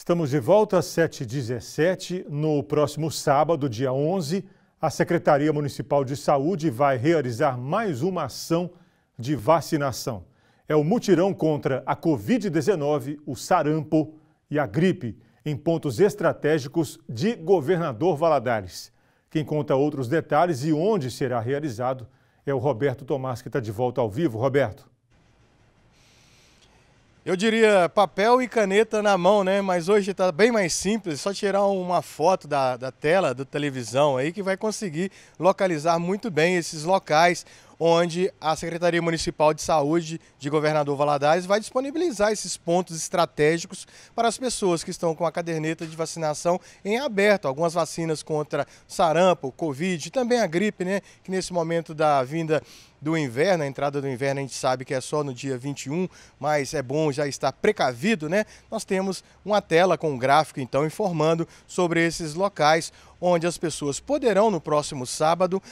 Estamos de volta às 7h17. No próximo sábado, dia 11, a Secretaria Municipal de Saúde vai realizar mais uma ação de vacinação. É o mutirão contra a Covid-19, o sarampo e a gripe em pontos estratégicos de Governador Valadares. Quem conta outros detalhes e onde será realizado é o Roberto Tomás, que está de volta ao vivo. Roberto. Eu diria papel e caneta na mão, né? Mas hoje está bem mais simples, só tirar uma foto da, da tela da televisão aí que vai conseguir localizar muito bem esses locais onde a Secretaria Municipal de Saúde de Governador Valadares vai disponibilizar esses pontos estratégicos para as pessoas que estão com a caderneta de vacinação em aberto. Algumas vacinas contra sarampo, covid, também a gripe, né? Que nesse momento da vinda do inverno, a entrada do inverno a gente sabe que é só no dia 21, mas é bom já estar precavido, né? Nós temos uma tela com um gráfico então informando sobre esses locais onde as pessoas poderão no próximo sábado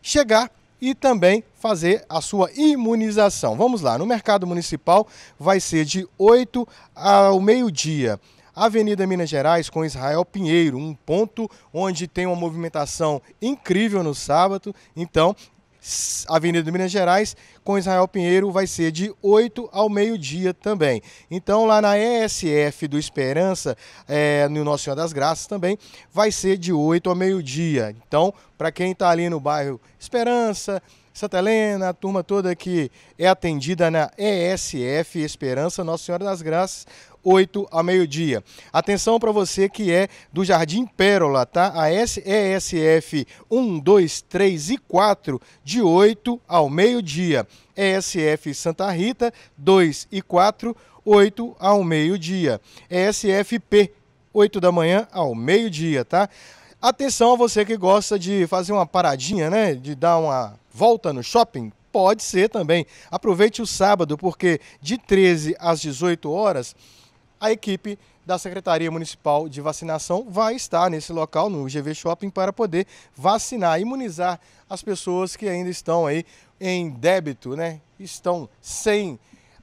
chegar e também fazer a sua imunização. Vamos lá, no mercado municipal vai ser de 8 ao meio-dia. Avenida Minas Gerais com Israel Pinheiro, um ponto onde tem uma movimentação incrível no sábado. Então, Avenida Minas Gerais, com Israel Pinheiro, vai ser de 8 ao meio-dia também. Então, lá na ESF do Esperança, é, no Nossa Senhora das Graças também, vai ser de 8 ao meio-dia. Então, para quem está ali no bairro Esperança, Santa Helena, a turma toda que é atendida na ESF Esperança Nossa Senhora das Graças, 8 ao meio-dia. Atenção para você que é do Jardim Pérola, tá? A ESF 1, 2, 3 e 4, de 8 ao meio-dia. ESF Santa Rita, 2 e 4, 8 ao meio-dia. ESFP, 8 da manhã ao meio-dia, tá? Atenção a você que gosta de fazer uma paradinha, né? De dar uma volta no shopping. Pode ser também. Aproveite o sábado, porque de 13 às 18 horas, a equipe da Secretaria Municipal de Vacinação vai estar nesse local, no GV Shopping, para poder vacinar, imunizar as pessoas que ainda estão aí em débito, né? Estão sem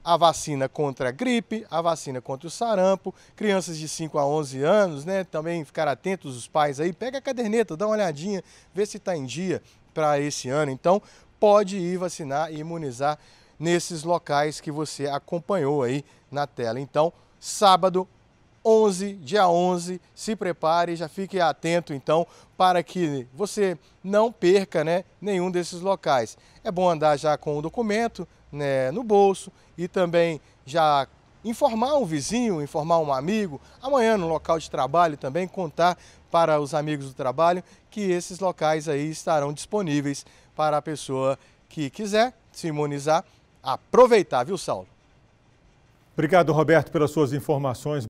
a vacina contra a gripe, a vacina contra o sarampo, crianças de 5 a 11 anos, né? Também ficar atentos os pais aí, pega a caderneta, dá uma olhadinha, vê se está em dia para esse ano. Então, pode ir vacinar e imunizar nesses locais que você acompanhou aí na tela. Então, sábado, 11, dia 11, se prepare, já fique atento então para que você não perca né, nenhum desses locais. É bom andar já com o documento, né, no bolso e também já informar um vizinho, informar um amigo, amanhã no local de trabalho também, contar para os amigos do trabalho que esses locais aí estarão disponíveis para a pessoa que quiser se imunizar, aproveitar, viu, Saulo? Obrigado, Roberto, pelas suas informações.